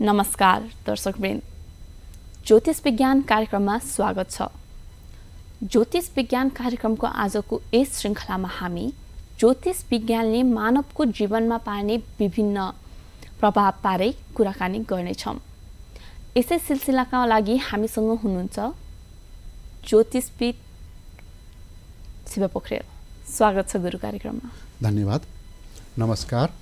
नमस्कार दर्शकवृन्द ज्योतिष विज्ञान कार्यक्रममा स्वागत छ ज्योतिष विज्ञान कार्यक्रमको आजको यस श्रृङ्खलामा हामी ज्योतिष विज्ञानले मानवको जीवनमा पार्ने विभिन्न प्रभावबारे कुराकानी गर्नेछौँ यसै सिलसिलाका लागि हामीसँग हुनुहुन्छ ज्योतिषविद शिव पोखरेल स्वागत छ गुरु कार्यक्रममा धन्यवाद नमस्कार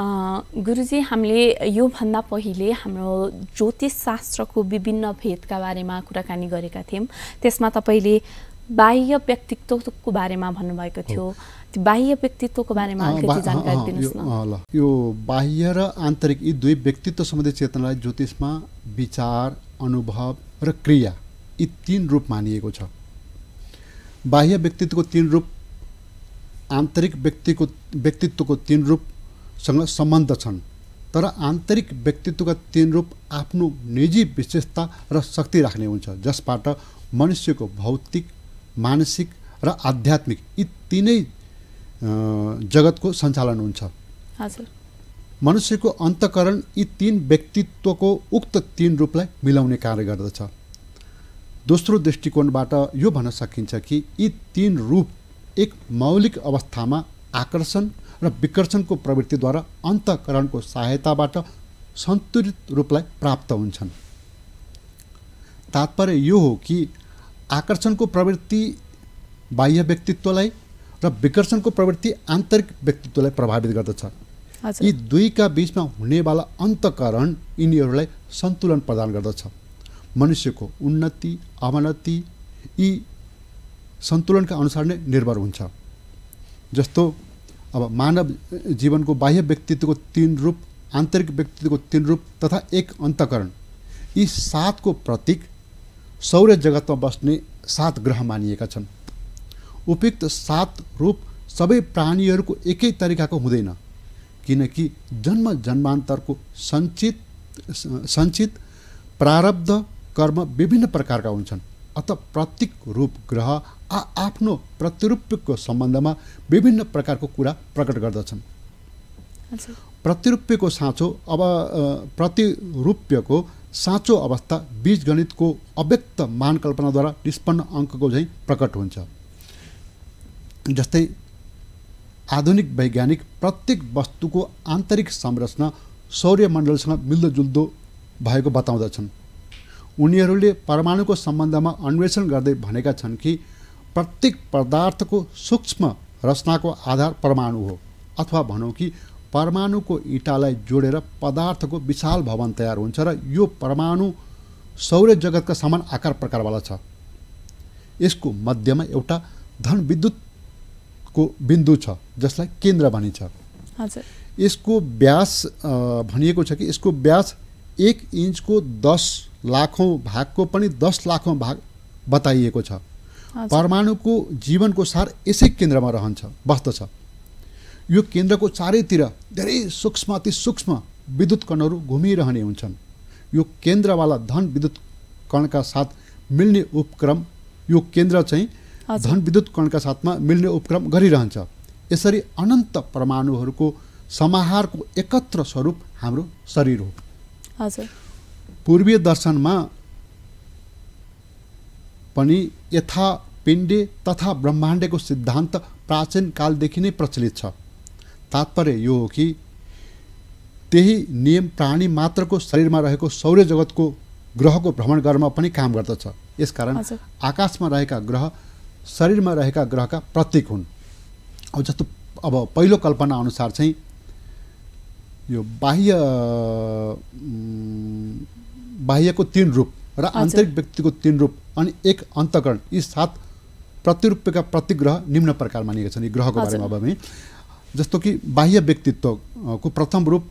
गुरुजी हामीले योभन्दा पहिले हाम्रो ज्योतिष शास्त्रको विभिन्न भेदका बारेमा कुराकानी गरेका थियौँ त्यसमा तपाईँले बाह्य व्यक्तित्वको बारेमा भन्नुभएको थियो बाह्य व्यक्तित्वको बारेमा जानकारी यो बाह्य र आन्तरिक यी दुई व्यक्तित्व सम्बन्धी चेतनालाई ज्योतिषमा विचार अनुभव र क्रिया यी तिन रूप मानिएको छ बाह्य व्यक्तित्वको तिन रूप आन्तरिक व्यक्तिको व्यक्तित्वको तिन रूप सँग सम्बन्ध छन् तर आन्तरिक व्यक्तित्वका तीन रूप आफ्नो निजी विशेषता र शक्ति राख्ने हुन्छ जसबाट मनुष्यको भौतिक मानसिक र आध्यात्मिक यी तिनै जगतको सञ्चालन हुन्छ मनुष्यको अन्तकरण यी तीन व्यक्तित्वको उक्त तीन रूपलाई मिलाउने कार्य गर्दछ दोस्रो दृष्टिकोणबाट यो भन्न सकिन्छ कि यी तीन रूप एक मौलिक अवस्थामा आकर्षण र विकर्षणको प्रवृत्तिद्वारा अन्तकरणको सहायताबाट सन्तुलित रूपलाई प्राप्त हुन्छन् तात्पर्य यो हो कि आकर्षणको प्रवृत्ति बाह्य व्यक्तित्वलाई र विकर्षणको प्रवृत्ति आन्तरिक व्यक्तित्वलाई प्रभावित गर्दछ यी दुईका बिचमा हुनेवाला अन्तकरण यिनीहरूलाई सन्तुलन प्रदान गर्दछ मनुष्यको उन्नति अवनति यी सन्तुलनका अनुसार नै निर्भर हुन्छ जस्तो अब मानव जीवनको बाह्य व्यक्तित्वको तिन रूप आन्तरिक व्यक्तित्वको तिन रूप तथा एक अन्तकरण यी सातको प्रतीक सौर्य जगतमा बस्ने सात ग्रह मानिएका छन् उपयुक्त सात रूप सबै प्राणीहरूको एकै तरिकाको हुँदैन किनकि जन्म जन्मान्तरको सञ्चित सञ्चित प्रारब्ध कर्म विभिन्न प्रकारका हुन्छन् अत प्रतीक रूप ग्रह आ आफ्नो प्रतिरूपको सम्बन्धमा विभिन्न प्रकारको कुरा प्रकट गर्दछन् प्रतिरूप्यको साँचो अब प्रतिरूप्यको साँचो अवस्था बीजगणितको अव्यक्त कल्पनाद्वारा निष्पन्न अङ्कको झैँ प्रकट हुन्छ जस्तै आधुनिक वैज्ञानिक प्रत्येक वस्तुको आन्तरिक संरचना सौर्यमण्डलसँग मिल्दोजुल्दो भएको बताउँदछन् उनीहरूले परमाणुको सम्बन्धमा अन्वेषण गर्दै भनेका छन् कि प्रत्येक पदार्थको सूक्ष्म रचनाको आधार परमाणु हो अथवा भनौँ कि परमाणुको इँटालाई जोडेर पदार्थको विशाल भवन तयार हुन्छ र यो परमाणु सौर्य जगतका समान आकार प्रकारवाला छ यसको मध्यमा एउटा धनविद्युतको बिन्दु छ जसलाई केन्द्र भनिन्छ यसको व्यास भनिएको छ कि यसको व्यास एक इन्चको दस लाखौँ भागको पनि दस लाखौँ भाग बताइएको छ परमाणुको जीवनको सार यसै केन्द्रमा रहन्छ बस्दछ यो केन्द्रको चारैतिर धेरै सूक्ष्म अति सूक्ष्म विद्युत कणहरू घुमिरहने हुन्छन् यो केन्द्रवाला धन विद्युत कणका साथ मिल्ने उपक्रम यो केन्द्र चाहिँ धन विद्युत कणका साथमा मिल्ने उपक्रम गरिरहन्छ यसरी अनन्त परमाणुहरूको समाहारको एकत्र स्वरूप हाम्रो शरीर हो हजुर पूर्वीय दर्शनमा पनि यथा पिण्डे तथा ब्रह्माण्डको सिद्धान्त प्राचीन कालदेखि नै प्रचलित छ तात्पर्य यो हो कि त्यही नियम प्राणी मात्रको शरीरमा रहेको सौर्य जगतको ग्रहको भ्रमण गर्नमा पनि काम गर्दछ यसकारण आकाशमा रहेका ग्रह शरीरमा रहेका ग्रहका प्रतीक हुन् अब जस्तो अब पहिलो कल्पना अनुसार चाहिँ यो बाह्य बाह्यको तिन रूप र आन्तरिक व्यक्तिको तिन रूप अनि एक अन्तकरण यी सात प्रतिरूपका प्रतिग्रह निम्न प्रकार मानिएका छन् यी ग्रहको बारेमा अब जस्तो कि बाह्य व्यक्तित्वको प्रथम रूप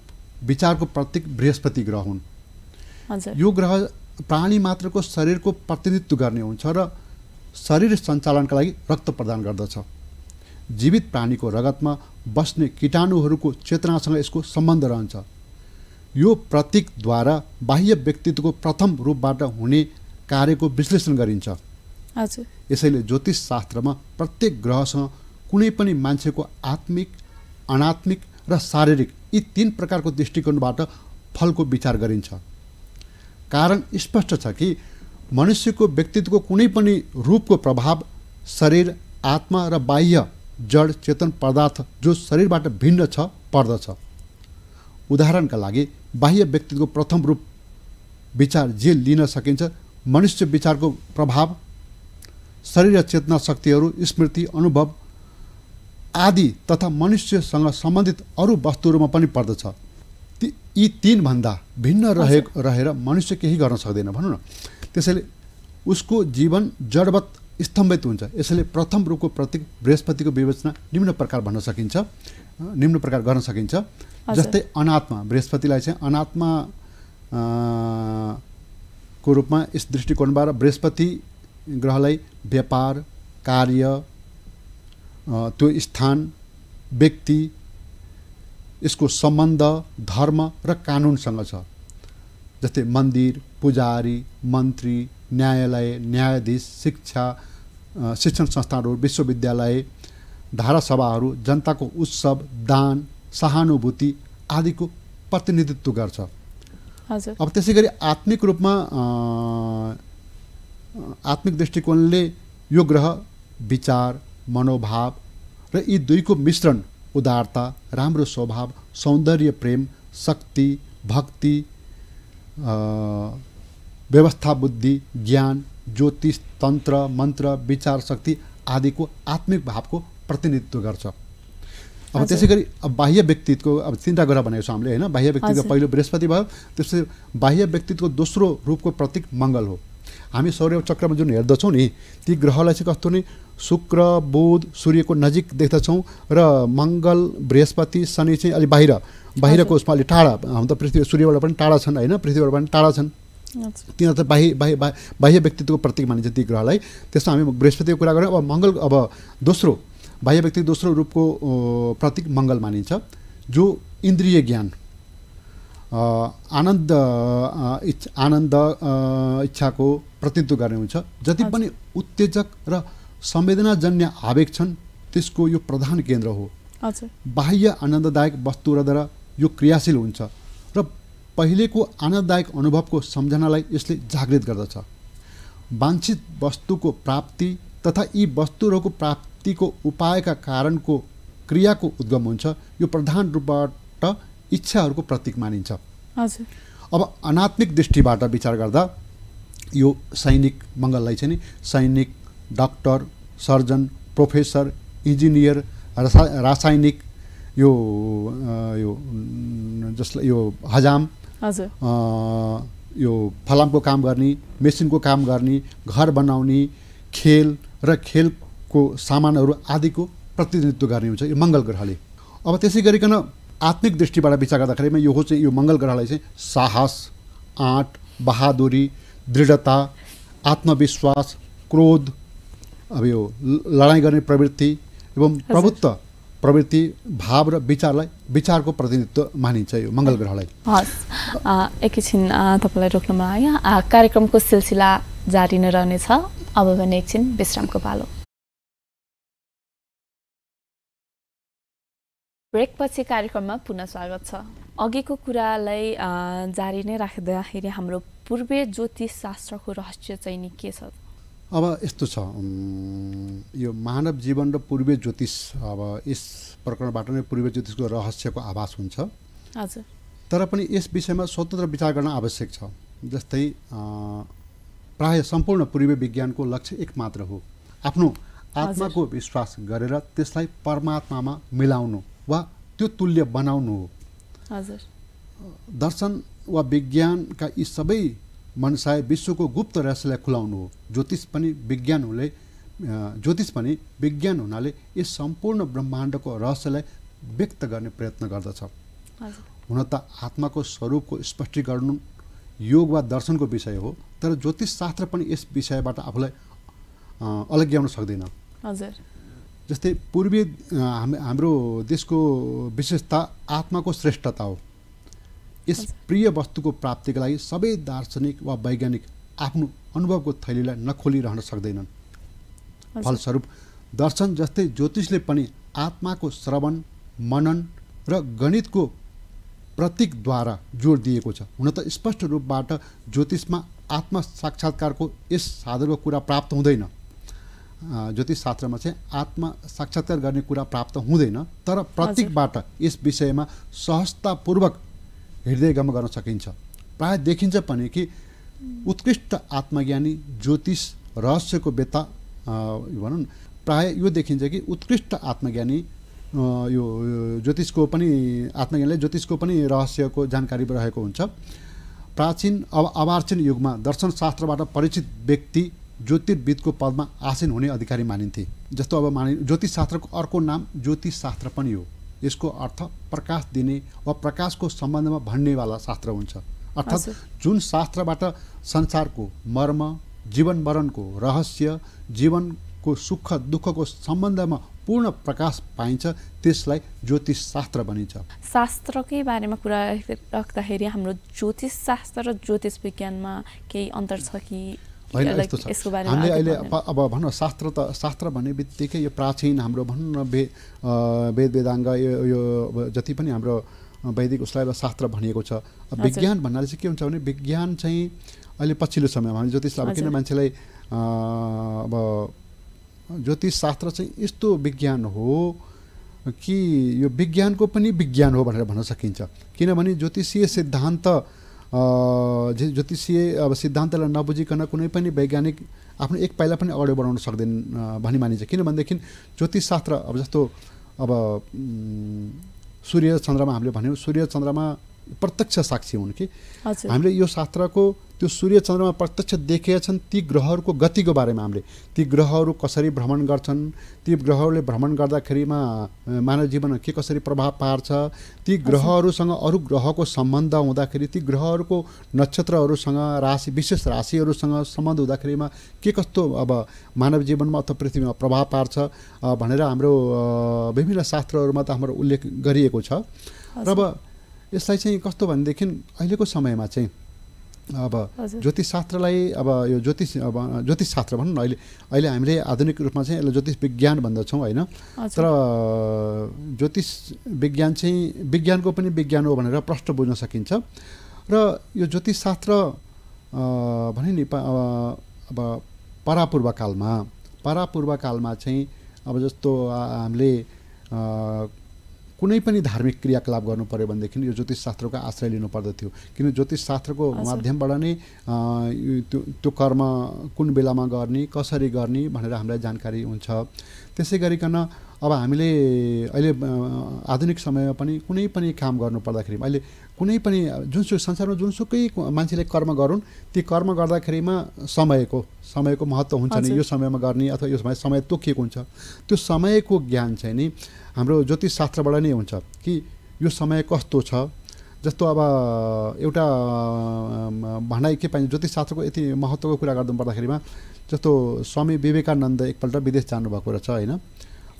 विचारको प्रतीक बृहस्पति ग्रह हुन् यो ग्रह प्राणी मात्रको शरीरको प्रतिनिधित्व गर्ने हुन्छ र शरीर सञ्चालनका लागि रक्त प्रदान गर्दछ जीवित प्राणीको रगतमा बस्ने किटाणुहरूको चेतनासँग यसको सम्बन्ध रहन्छ यो प्रतीकद्वारा बाह्य व्यक्तित्वको प्रथम रूपबाट हुने कार्यको विश्लेषण गरिन्छ यसैले ज्योतिष शास्त्रमा प्रत्येक ग्रहसँग कुनै पनि मान्छेको आत्मिक अनात्मिक र शारीरिक यी तिन प्रकारको दृष्टिकोणबाट फलको विचार गरिन्छ कारण स्पष्ट छ कि मनुष्यको व्यक्तित्वको कुनै पनि रूपको प्रभाव शरीर आत्मा र बाह्य जड चेतन पदार्थ जो शरीरबाट भिन्न छ पर्दछ उदाहरणका लागि बाह्य व्यक्तित्वको प्रथम रूप विचार जे लिन सकिन्छ मनुष्य विचारको प्रभाव शरीर चेतना शक्तिहरू स्मृति अनुभव आदि तथा मनुष्यसँग सम्बन्धित अरू वस्तुहरूमा पनि पर्दछ ती यी तिनभन्दा भिन्न रहे रहेर मनुष्य केही गर्न सक्दैन भनौँ न त्यसैले उसको जीवन जडवत स्तम्भित हुन्छ यसैले प्रथम रूपको प्रतीक बृहस्पतिको विवेचना निम्न प्रकार भन्न सकिन्छ निम्न प्रकार गर्न सकिन्छ जस्तै अनात्मा बृहस्पतिलाई चाहिँ अनात्मा को रूपमा यस दृष्टिकोणबाट बृहस्पति ग्रहलाई व्यापार कार्य त्यो स्थान व्यक्ति यसको सम्बन्ध धर्म र कानुनसँग छ जस्तै मन्दिर पुजारी मन्त्री न्यायालय न्यायाधीश शिक्षा शिक्षण संस्थानहरू विश्वविद्यालय धारासभाहरू जनताको उत्सव दान सहानुभूति आदिको प्रतिनिधित्व गर्छ अब त्यसै गरी आत्मिक रूपमा आत्मिक दृष्टिकोणले यो ग्रह विचार मनोभाव र यी दुईको मिश्रण उदारता राम्रो स्वभाव सौन्दर्य प्रेम शक्ति भक्ति व्यवस्था बुद्धि ज्ञान ज्योतिष तन्त्र मन्त्र विचार शक्ति आदिको आत्मिक भावको प्रतिनिधित्व गर्छ अब त्यसै गरी अब बाह्य व्यक्तित्वको अब तिनवटा कुरा भनेको छ हामीले होइन बाह्य व्यक्तित्वको पहिलो बृहस्पति भयो त्यसपछि बाह्य व्यक्तित्वको दोस्रो रूपको प्रतीक मङ्गल हो हामी सौर्य चक्रमा जुन हेर्दछौँ नि ती ग्रहलाई चाहिँ कस्तो नि शुक्र बुध सूर्यको नजिक देख्दछौँ र मङ्गल बृहस्पति शनि चाहिँ अलिक बाहिर बाहिरको उसमा अलि टाढा हाम्रो त पृथ्वी सूर्यबाट पनि टाढा छन् होइन पृथ्वीबाट पनि टाढा छन् तिनीहरू त बाह्य बाह्य बाह्य व्यक्तित्वको प्रतीक मानिन्छ ती ग्रहलाई त्यसमा हामी बृहस्पतिको कुरा गऱ्यौँ अब मङ्गल अब दोस्रो बाह्य व्यक्ति दोस्रो रूपको प्रतीक मङ्गल मानिन्छ जो इन्द्रिय ज्ञान आनन्द इच्छा आनन्द इच्छाको प्रतिनिधित्व गर्ने हुन्छ जति पनि उत्तेजक र संवेदनाजन्य आवेग छन् त्यसको यो प्रधान केन्द्र हो बाह्य आनन्ददायक वस्तुहरूद्वारा यो क्रियाशील हुन्छ र पहिलेको आनन्ददायक अनुभवको सम्झनालाई यसले जागृत गर्दछ वाञ्छित वस्तुको प्राप्ति तथा यी वस्तुहरूको प्राप्तिको उपायका कारणको क्रियाको उद्गम हुन्छ यो प्रधान रूपबाट इच्छाहरूको प्रतीक मानिन्छ अब अनात्मिक दृष्टिबाट विचार गर्दा यो सैनिक मङ्गललाई चाहिँ नि सैनिक डाक्टर सर्जन प्रोफेसर इन्जिनियर रासा रासायनिक यो यो जसलाई यो हजाम हजुर यो फलामको काम गर्ने मेसिनको काम गर्ने घर बनाउने खेल र खेलको सामानहरू आदिको प्रतिनिधित्व गर्ने हुन्छ यो मङ्गल ग्रहले अब त्यसै गरिकन आत्मिक दृष्टिबाट विचार गर्दाखेरिमा यो चाहिँ यो मङ्गल ग्रहलाई चाहिँ साहस आँट बहादुरी दृढता आत्मविश्वास क्रोध अब यो लडाइँ गर्ने प्रवृत्ति एवं प्रभुत्व प्रवृत्ति भाव र विचारलाई विचारको प्रतिनिधित्व मानिन्छ यो मङ्गल ग्रहलाई हस् एकैछिन तपाईँलाई रोक्नुमा आयो कार्यक्रमको सिलसिला जारी नै रहनेछ अब भने एकछिन विश्रामको पालो ब्रेकपछि कार्यक्रममा पुनः स्वागत छ अघिको कुरालाई जारी नै राख्दाखेरि हाम्रो पूर्वीय ज्योतिष शास्त्रको रहस्य चाहिँ नि के छ अब यस्तो छ यो मानव जीवन र पूर्वीय ज्योतिष अब यस प्रकरणबाट नै पूर्वीय ज्योतिषको रहस्यको आभास हुन्छ तर पनि यस विषयमा स्वतन्त्र विचार गर्न आवश्यक छ जस्तै प्राय सम्पूर्ण पूर्वीय विज्ञानको लक्ष्य एक मात्र हो आफ्नो आत्माको विश्वास गरेर त्यसलाई परमात्मामा मिलाउनु वा त्यो तुल्य बनाउनु हो हजुर दर्शन वा विज्ञानका यी सबै मनसाय विश्वको गुप्त रहस्यलाई खुलाउनु हो ज्योतिष पनि विज्ञान हुनाले ज्योतिष पनि विज्ञान हुनाले यस सम्पूर्ण ब्रह्माण्डको रहस्यलाई व्यक्त गर्ने प्रयत्न गर्दछ हुन त आत्माको स्वरूपको स्पष्टीकरण योग वा दर्शनको विषय हो तर ज्योतिष शास्त्र पनि यस विषयबाट आफूलाई अलग्याउन सक्दैन हजुर जस्तै पूर्वीय हाम्रो देशको विशेषता आत्माको श्रेष्ठता हो यस प्रिय वस्तुको प्राप्तिका लागि सबै दार्शनिक वा वैज्ञानिक आफ्नो अनुभवको थैलीलाई नखोलिरहन सक्दैनन् फलस्वरूप दर्शन जस्तै ज्योतिषले पनि आत्माको श्रवण मनन र गणितको प्रतीकद्वारा जोड दिएको छ हुन त स्पष्ट रूपबाट ज्योतिषमा आत्मा साक्षात्कारको यस साधनको कुरा प्राप्त हुँदैन ज्योतिष शास्त्रमा चाहिँ आत्मा साक्षात्कार गर्ने कुरा प्राप्त हुँदैन तर प्रतीकबाट यस विषयमा सहजतापूर्वक हृदयगम गर्न सकिन्छ प्रायः देखिन्छ पनि कि उत्कृष्ट आत्मज्ञानी ज्योतिष रहस्यको बेता भनौँ प्राय यो देखिन्छ कि उत्कृष्ट आत्मज्ञानी यो ज्योतिषको पनि आत्मज्ञानले ज्योतिषको पनि रहस्यको जानकारी रहेको हुन्छ प्राचीन अब अवार्चीन युगमा दर्शनशास्त्रबाट परिचित व्यक्ति ज्योतिर्विदको पदमा आसीन हुने अधिकारी मानिन्थे जस्तो अब मानि ज्योतिषशास्त्रको अर्को नाम ज्योतिषशास्त्र पनि हो यसको अर्थ प्रकाश दिने वा प्रकाशको सम्बन्धमा भन्नेवाला शास्त्र हुन्छ अर्थात् जुन शास्त्रबाट संसारको मर्म जीवन मरणको रहस्य जीवनको सुख दुःखको सम्बन्धमा पूर्ण प्रकाश पाइन्छ त्यसलाई ज्योतिष शास्त्र भनिन्छ शास्त्रकै बारेमा कुरा राख्दाखेरि हाम्रो ज्योतिष शास्त्र र ज्योतिष विज्ञानमा केही अन्तर छ कि होइन यस्तो छ हामीले अहिले अब भनौँ शास्त्र त शास्त्र भन्ने बित्तिकै यो प्राचीन हाम्रो भनौँ न वे वेद वेदाङ्ग यो यो जति पनि हाम्रो वैदिक उसलाई शास्त्र भनिएको छ विज्ञान भन्नाले चाहिँ के हुन्छ भने विज्ञान चाहिँ अहिले पछिल्लो समयमा हामी ज्योतिषलाई अब किन मान्छेलाई अब ज्योतिष शास्त्र चाहिँ यस्तो विज्ञान हो कि यो विज्ञानको पनि विज्ञान हो भनेर भन्न सकिन्छ किनभने ज्योतिषीय सिद्धान्त ज्योतिषीय अब सिद्धान्तलाई नबुझिकन कुनै पनि वैज्ञानिक आफ्नो एक पाइला पनि अगाडि बढाउन सक्दैन भनी मानिन्छ किनभनेदेखि ज्योतिषशास्त्र अब जस्तो अब सूर्य चन्द्रमा हामीले भन्यौँ सूर्य चन्द्रमा प्रत्यक्ष साक्षी हुन् कि हामीले यो शास्त्रको त्यो सूर्य चन्द्रमा प्रत्यक्ष देखेका छन् ती ग्रहहरूको गतिको बारेमा हामीले ती ग्रहहरू कसरी भ्रमण गर्छन् ती ग्रहहरूले भ्रमण गर्दाखेरिमा मानव जीवनमा के कसरी प्रभाव पार्छ ती ग्रहहरूसँग अरू ग्रहको सम्बन्ध हुँदाखेरि ती ग्रहहरूको नक्षत्रहरूसँग राशि विशेष राशिहरूसँग सम्बन्ध हुँदाखेरिमा के कस्तो अब मानव जीवनमा अथवा पृथ्वीमा प्रभाव पार्छ भनेर हाम्रो विभिन्न शास्त्रहरूमा त हाम्रो उल्लेख गरिएको छ र अब यसलाई चाहिँ कस्तो भनेदेखि अहिलेको समयमा चाहिँ अब ज्योतिष शास्त्रलाई अब यो ज्योतिष अब ज्योतिष शास्त्र भनौँ न अहिले अहिले हामीले आधुनिक रूपमा चाहिँ यसलाई ज्योतिष विज्ञान भन्दछौँ होइन तर ज्योतिष विज्ञान चाहिँ विज्ञानको पनि विज्ञान हो भनेर प्रश्न बुझ्न सकिन्छ र यो ज्योतिष शास्त्र भने नि अब परापूर्वकालमा परापूर्वकालमा चाहिँ अब जस्तो हामीले कुनै पनि धार्मिक क्रियाकलाप गर्नु पऱ्यो भनेदेखि यो ज्योतिषशास्त्रको आश्रय लिनु पर्दथ्यो किन ज्योतिषशास्त्रको माध्यमबाट नै त्यो त्यो कर्म कुन बेलामा गर्ने कसरी गर्ने भनेर हामीलाई जानकारी हुन्छ त्यसै गरिकन अब हामीले अहिले आधुनिक समयमा पनि कुनै पनि काम गर्नु पर्दाखेरि अहिले कुनै पनि जुनसुकै संसारमा जुनसुकै मान्छेले कर्म गरून् ती कर्म गर्दाखेरिमा समयको समयको महत्त्व हुन्छ नि यो समयमा गर्ने अथवा यो समय समय तोकिएको हुन्छ त्यो समयको ज्ञान चाहिँ नि हाम्रो ज्योतिष शास्त्रबाट नै हुन्छ कि यो समय कस्तो छ जस्तो अब एउटा भनाइ के पाइन्छ ज्योतिष शास्त्रको यति महत्त्वको कुरा गर्नु पर्दाखेरिमा जस्तो स्वामी विवेकानन्द एकपल्ट विदेश जानुभएको रहेछ होइन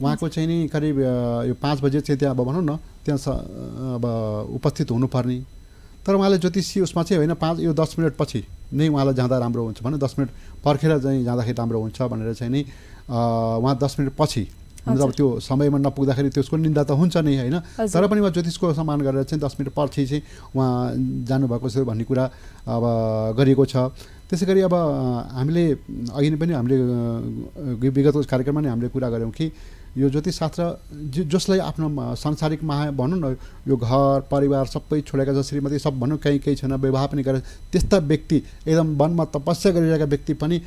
उहाँको चाहिँ नि करिब यो पाँच बजे चाहिँ त्यहाँ अब भनौँ न त्यहाँ अब उपस्थित हुनुपर्ने तर उहाँले ज्योतिषी उसमा चाहिँ होइन पाँच यो दस पछि नै उहाँलाई जाँदा राम्रो हुन्छ भने दस मिनट पर्खेर चाहिँ जाँदाखेरि राम्रो हुन्छ भनेर चाहिँ नि उहाँ दस मिनट पछि अब त्यो समयमा नपुग्दाखेरि त्यसको निन्दा त हुन्छ नै होइन तर पनि उहाँ ज्योतिषको सम्मान गरेर चाहिँ दस मिनट पछि चाहिँ उहाँ जानुभएको छ भन्ने कुरा अब गरिएको छ त्यसै गरी अब हामीले अघि नै पनि हामीले विगतको कार्यक्रममा नै हामीले कुरा गऱ्यौँ कि यो ज्योतिषशास्त्र जसलाई आफ्नो सांसारिक महा भनौँ न यो घर परिवार सबै छोडेका जसरी श्रीमती सब भनौँ कहीँ केही छैन विवाह पनि गरेर त्यस्ता व्यक्ति एकदम वनमा तपस्या गरिरहेका व्यक्ति पनि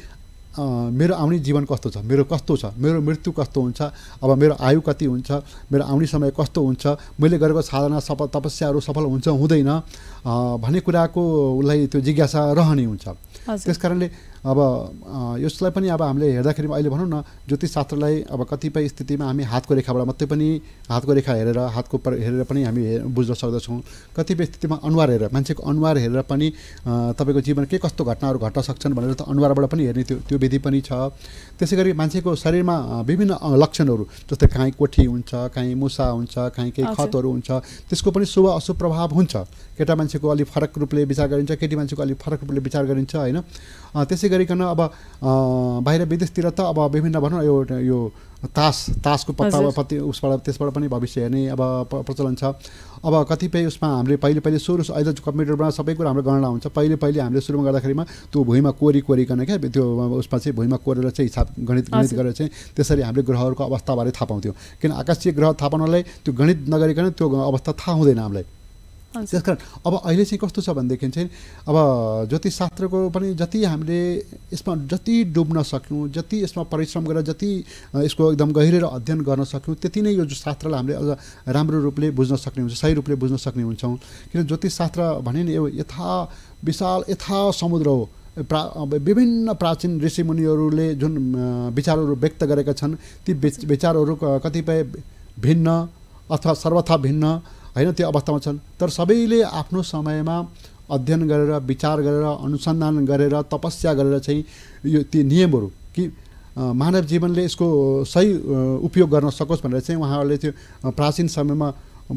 मेरो आउने जीवन कस्तो छ मेरो कस्तो छ मेरो मृत्यु कस्तो हुन्छ अब मेरो आयु कति हुन्छ मेरो आउने समय कस्तो हुन्छ मैले गरेको साधना सफल तपस्याहरू सफल हुन्छ हुँदैन भन्ने कुराको उसलाई त्यो जिज्ञासा रहने हुन्छ त्यस कारणले अब यसलाई पनि अब हामीले हेर्दाखेरि अहिले भनौँ न ज्योतिष शास्त्रलाई अब कतिपय स्थितिमा हामी हातको रेखाबाट मात्रै पनि हातको रेखा हेरेर हातको पर हेरेर पनि हामी बुझ्न सक्दछौँ कतिपय स्थितिमा अनुहार हेरेर मान्छेको अनुहार हेरेर पनि तपाईँको जीवन के कस्तो घटनाहरू घट्न सक्छन् भनेर त अनुहारबाट पनि हेर्ने त्यो त्यो विधि पनि छ त्यसै गरी मान्छेको शरीरमा विभिन्न लक्षणहरू जस्तै काहीँ कोठी हुन्छ काहीँ मुसा हुन्छ काहीँ केही खतहरू हुन्छ त्यसको पनि शुभ अशुभ प्रभाव हुन्छ केटा मान्छेको अलिक फरक रूपले विचार गरिन्छ केटी मान्छेको अलिक फरक रूपले विचार गरिन्छ होइन त्यसै त्यसै गरिकन अब बाहिर विदेशतिर त अब विभिन्न भनौँ यो यो तास तासको पत्ता पत्ती उसबाट त्यसबाट पनि भविष्य हेर्ने अब प्रचलन छ अब कतिपय उसमा हामीले पहिले पहिले सुरु अहिले कम्प्युटरमा सबै कुरा हाम्रो गणना हुन्छ पहिले पहिले हामीले सुरुमा गर्दाखेरिमा त्यो भुइँमा कोरी कोरिकन क्या त्यो उसमा चाहिँ भुइँमा कोरेर चाहिँ हिसाब गणित गणित गरेर चाहिँ त्यसरी हामीले ग्रहहरूको अवस्थाबारे थाहा पाउँथ्यौँ किन आकाशीय ग्रह थाहा पाउनलाई त्यो गणित नगरिकन त्यो अवस्था थाहा हुँदैन हामीलाई त्यसकारण अब अहिले चाहिँ कस्तो छ भनेदेखि चाहिँ अब ज्योतिष शास्त्रको पनि जति हामीले यसमा जति डुब्न सक्यौँ जति यसमा परिश्रम गरेर जति यसको एकदम गहिरेर अध्ययन गर्न सक्यौँ त्यति नै यो शास्त्रलाई हामीले अझ राम्रो रूपले बुझ्न सक्ने हुन्छ सही रूपले बुझ्न सक्ने हुन्छौँ किन ज्योतिष शास्त्र भने नि यो यथा विशाल यथा समुद्र हो प्रा विभिन्न प्राचीन ऋषिमुनिहरूले जुन विचारहरू व्यक्त गरेका छन् ती विचारहरू कतिपय भिन्न अथवा सर्वथा भिन्न होइन त्यो अवस्थामा छन् तर सबैले आफ्नो समयमा अध्ययन गरेर विचार गरेर अनुसन्धान गरेर तपस्या गरेर चाहिँ यो ती नियमहरू कि मानव जीवनले यसको सही उपयोग गर्न सकोस् भनेर चाहिँ उहाँहरूले त्यो प्राचीन समयमा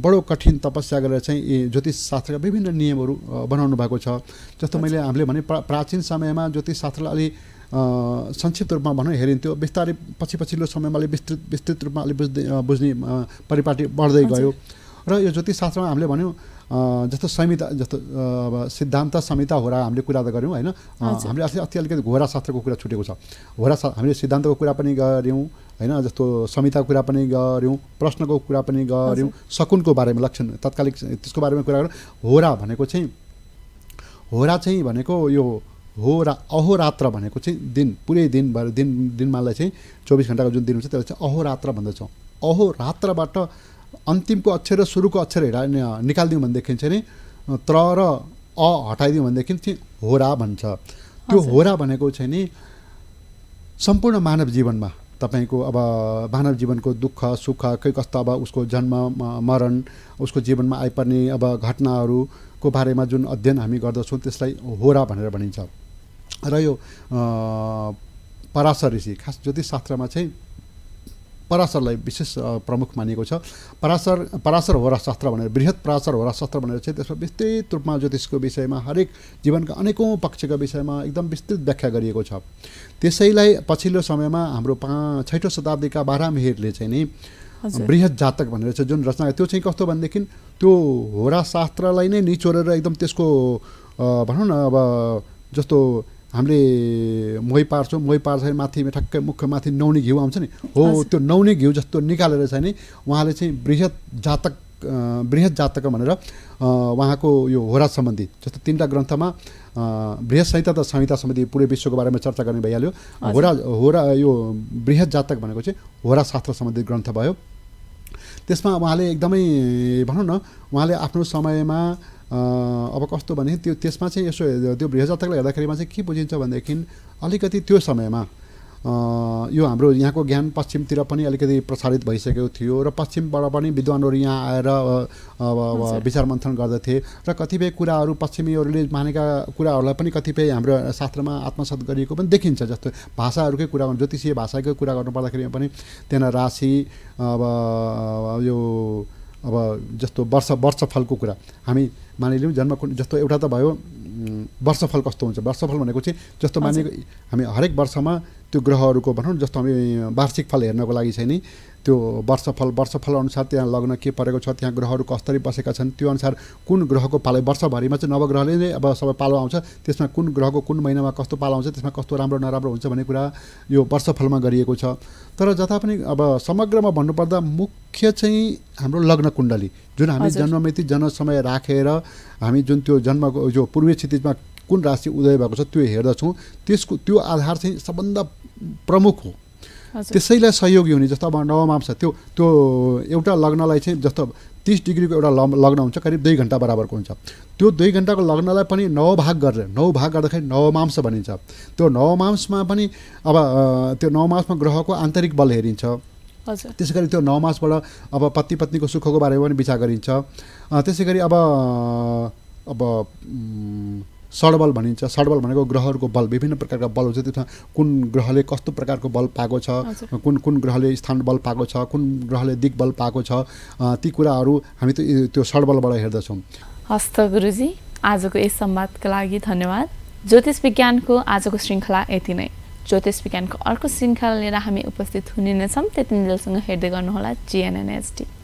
बडो कठिन तपस्या गरेर चाहिँ ज्योतिष शास्त्रका विभिन्न नियमहरू बनाउनु भएको छ जस्तो मैले हामीले भने प्रा प्राचीन समयमा ज्योतिष शास्त्रलाई अलि संक्षिप्त रूपमा भनौँ हेरिन्थ्यो बिस्तारै पछि पछिल्लो समयमा अलिक विस्तृत विस्तृत रूपमा अलिक बुझ्ने बुझ्ने परिपाटी बढ्दै गयो र यो ज्योतिषशास्त्रमा हामीले भन्यौँ जस्तो संहिता जस्तो अब सिद्धान्त संहिता होरा हामीले कुरा त गऱ्यौँ होइन हामीले अस्ति अस्ति अलिकति घोरा शास्त्रको कुरा छुटेको छ घोरा हामीले सिद्धान्तको कुरा पनि गऱ्यौँ होइन जस्तो संहिताको कुरा पनि गऱ्यौँ प्रश्नको कुरा पनि गऱ्यौँ शकुनको बारेमा लक्षण तत्कालिक त्यसको बारेमा कुरा गऱ्यौँ होरा भनेको चाहिँ होरा चाहिँ भनेको यो हो रा अहोरात्र भनेको चाहिँ दिन पुरै दिन भएर दिन दिनमालाई चाहिँ चौबिस घन्टाको जुन दिन हुन्छ त्यसलाई चाहिँ अहोरात्र भन्दछौँ अहोरात्रबाट अन्तिमको अक्षर र सुरुको अक्षर हेरा निकालिदिउँ भनेदेखि चाहिँ नि त्र र अ हटाइदिउँ भनेदेखि चाहिँ होरा भन्छ त्यो होरा भनेको चाहिँ नि सम्पूर्ण मानव जीवनमा तपाईँको अब मानव जीवनको दुःख सुख कै कस्ता अब उसको जन्म मरण उसको जीवनमा आइपर्ने अब घटनाहरूको बारेमा जुन अध्ययन हामी गर्दछौँ त्यसलाई होरा भनेर भनिन्छ र यो पराशर ऋषि खास ज्योतिष शास्त्रमा चाहिँ पराशरलाई विशेष प्रमुख मानिएको छ पराशर पराशर होराशास्त्र भनेर वृहत पराशर होराशास्त्र भनेर चाहिँ त्यसमा विस्तृत रूपमा ज्योतिषको विषयमा हरेक जीवनका अनेकौँ पक्षका विषयमा एकदम विस्तृत व्याख्या गरिएको छ त्यसैलाई पछिल्लो समयमा हाम्रो पा छैटौँ शताब्दीका बाह्रमेहेरले चाहिँ नि वृहत जातक भनेर चाहिँ जुन रचना त्यो चाहिँ कस्तो भनेदेखि त्यो होराशास्त्रलाई नै निचोरेर एकदम त्यसको भनौँ न अब जस्तो हामीले मही पार्छौँ मही पार्छ माथि ठ्याक्कै मुख्य माथि नौनी घिउ आउँछ नि हो त्यो नौनी घिउ जस्तो निकालेर चाहिँ नि उहाँले चाहिँ बृहत जातक बृहत जातक भनेर उहाँको यो होरा सम्बन्धी जस्तो तिनवटा ग्रन्थमा बृहत संहिता त संहिता सम्बन्धी पुरै विश्वको बारेमा चर्चा गर्ने भइहाल्यो होरा होरा यो बृहत जातक भनेको चाहिँ होरा शास्त्र सम्बन्धित ग्रन्थ भयो त्यसमा उहाँले एकदमै भनौँ न उहाँले आफ्नो समयमा अब कस्तो भने त्यो त्यसमा चाहिँ यसो त्यो बृहजातकलाई हेर्दाखेरिमा चाहिँ के बुझिन्छ भनेदेखि अलिकति त्यो समयमा यो हाम्रो यहाँको ज्ञान पश्चिमतिर पनि अलिकति प्रसारित भइसकेको थियो र पश्चिमबाट पनि विद्वानहरू यहाँ आएर विचार मन्थन गर्दथे र कतिपय कुराहरू पश्चिमीहरूले मानेका कुराहरूलाई पनि कतिपय हाम्रो शास्त्रमा आत्मसात गरिएको पनि देखिन्छ जस्तो भाषाहरूकै कुरा गर्नु ज्योतिषीय भाषाकै कुरा गर्नुपर्दाखेरि पनि त्यहाँ राशि अब यो अब जस्तो वर्ष वर्षफलको कुरा हामी मानिलिउँ जन्म जस्तो एउटा त भयो वर्षफल कस्तो हुन्छ वर्षफल भनेको चाहिँ जस्तो माने हामी हरेक वर्षमा त्यो ग्रहहरूको भनौँ जस्तो हामी वार्षिक फल हेर्नको लागि चाहिँ नि त्यो वर्षफल वर्षफल अनुसार त्यहाँ लग्न के परेको छ त्यहाँ ग्रहहरू कसरी बसेका छन् त्यो अनुसार कुन ग्रहको पालो वर्षभरिमा चाहिँ नवग्रहले नै अब सबै पालो आउँछ त्यसमा कुन ग्रहको कुन महिनामा कस्तो पालो आउँछ त्यसमा कस्तो राम्रो नराम्रो हुन्छ भन्ने कुरा यो वर्षफलमा गरिएको छ तर जता पनि अब समग्रमा भन्नुपर्दा मुख्य चाहिँ हाम्रो लग्न कुण्डली जुन हामी जन्ममिति जन्म समय राखेर हामी जुन त्यो जन्मको जो पूर्वीय क्षितिजमा कुन राशि उदय भएको छ त्यो हेर्दछौँ त्यसको त्यो आधार चाहिँ सबभन्दा प्रमुख हो त्यसैलाई सहयोगी हुने जस्तो अब छ त्यो त्यो एउटा लग्नलाई चाहिँ जस्तो तिस डिग्रीको एउटा लग्न हुन्छ करिब दुई घन्टा बराबरको हुन्छ त्यो दुई घन्टाको लग्नलाई पनि नौ भाग गरेर नौ भाग गर्दाखेरि नवमांश भनिन्छ त्यो नवमांशमा पनि अब त्यो नवमांशमा ग्रहको आन्तरिक बल हेरिन्छ त्यसै गरी त्यो नवमासबाट अब पति पत्नीको सुखको बारेमा पनि विचार गरिन्छ त्यसै गरी अब अब सडबल भनिन्छ सडबल भनेको ग्रहहरूको बल विभिन्न प्रकारका बल हुन्छ त्यसमा कुन ग्रहले कस्तो प्रकारको बल पाएको छ कुन कुन ग्रहले स्थान बल पाएको छ कुन ग्रहले दिग बल पाएको छ ती कुराहरू हामी त्यो सडबलबाट हेर्दछौँ हस्त गुरुजी आजको यस संवादका लागि धन्यवाद ज्योतिष विज्ञानको आजको श्रृङ्खला यति नै ज्योतिष विज्ञानको अर्को श्रृङ्खला लिएर हामी उपस्थित हुने नै छौँ त्यति हेर्दै गर्नुहोला जिएनएनएसटी